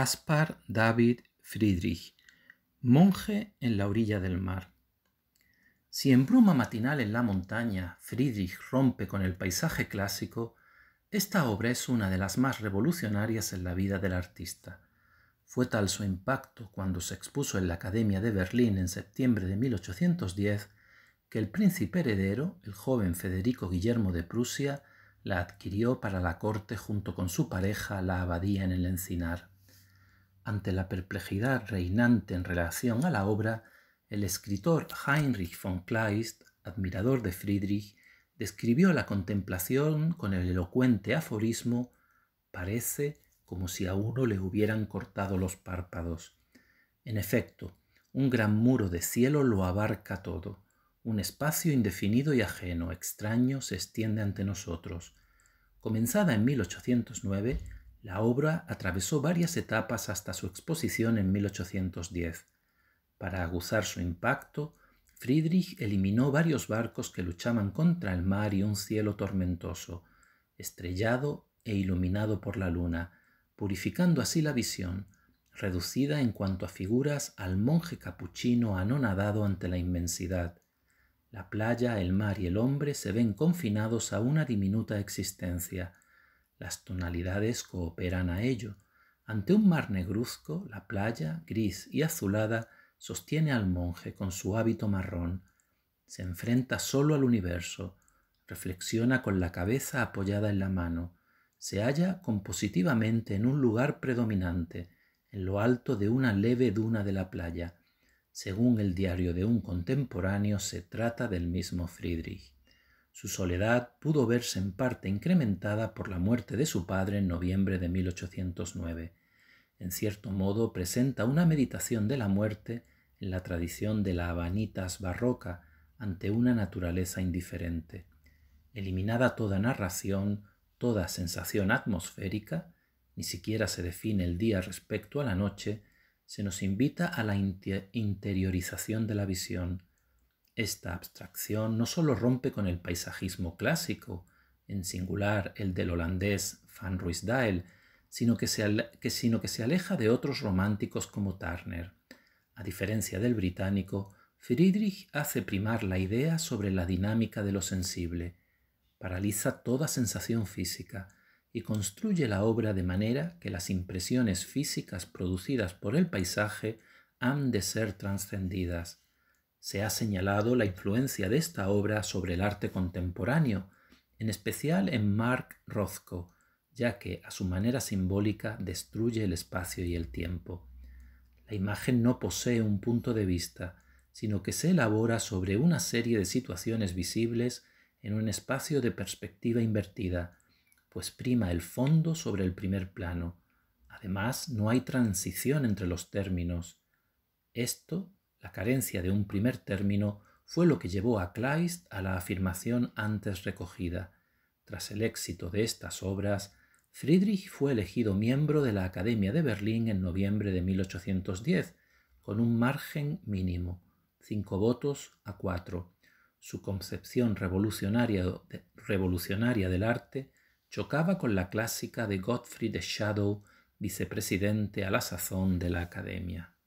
Caspar David Friedrich, monje en la orilla del mar. Si en bruma matinal en la montaña Friedrich rompe con el paisaje clásico, esta obra es una de las más revolucionarias en la vida del artista. Fue tal su impacto cuando se expuso en la Academia de Berlín en septiembre de 1810 que el príncipe heredero, el joven Federico Guillermo de Prusia, la adquirió para la corte junto con su pareja, la abadía en el encinar. Ante la perplejidad reinante en relación a la obra, el escritor Heinrich von Kleist, admirador de Friedrich, describió la contemplación con el elocuente aforismo parece como si a uno le hubieran cortado los párpados. En efecto, un gran muro de cielo lo abarca todo. Un espacio indefinido y ajeno, extraño, se extiende ante nosotros. Comenzada en 1809, la obra atravesó varias etapas hasta su exposición en 1810. Para aguzar su impacto, Friedrich eliminó varios barcos que luchaban contra el mar y un cielo tormentoso, estrellado e iluminado por la luna, purificando así la visión, reducida en cuanto a figuras al monje capuchino anonadado ante la inmensidad. La playa, el mar y el hombre se ven confinados a una diminuta existencia, las tonalidades cooperan a ello. Ante un mar negruzco, la playa, gris y azulada, sostiene al monje con su hábito marrón. Se enfrenta solo al universo, reflexiona con la cabeza apoyada en la mano, se halla compositivamente en un lugar predominante, en lo alto de una leve duna de la playa. Según el diario de un contemporáneo, se trata del mismo Friedrich. Su soledad pudo verse en parte incrementada por la muerte de su padre en noviembre de 1809. En cierto modo presenta una meditación de la muerte en la tradición de la Habanitas barroca ante una naturaleza indiferente. Eliminada toda narración, toda sensación atmosférica, ni siquiera se define el día respecto a la noche, se nos invita a la interiorización de la visión, esta abstracción no solo rompe con el paisajismo clásico, en singular el del holandés Van Ruysdael, sino que, sino que se aleja de otros románticos como Turner. A diferencia del británico, Friedrich hace primar la idea sobre la dinámica de lo sensible, paraliza toda sensación física y construye la obra de manera que las impresiones físicas producidas por el paisaje han de ser trascendidas, se ha señalado la influencia de esta obra sobre el arte contemporáneo, en especial en Mark Rothko, ya que a su manera simbólica destruye el espacio y el tiempo. La imagen no posee un punto de vista, sino que se elabora sobre una serie de situaciones visibles en un espacio de perspectiva invertida, pues prima el fondo sobre el primer plano. Además, no hay transición entre los términos. Esto la carencia de un primer término fue lo que llevó a Kleist a la afirmación antes recogida. Tras el éxito de estas obras, Friedrich fue elegido miembro de la Academia de Berlín en noviembre de 1810, con un margen mínimo, cinco votos a cuatro. Su concepción revolucionaria, del arte chocaba con la clásica de Gottfried Schadow, vicepresidente a la sazón de la Academia.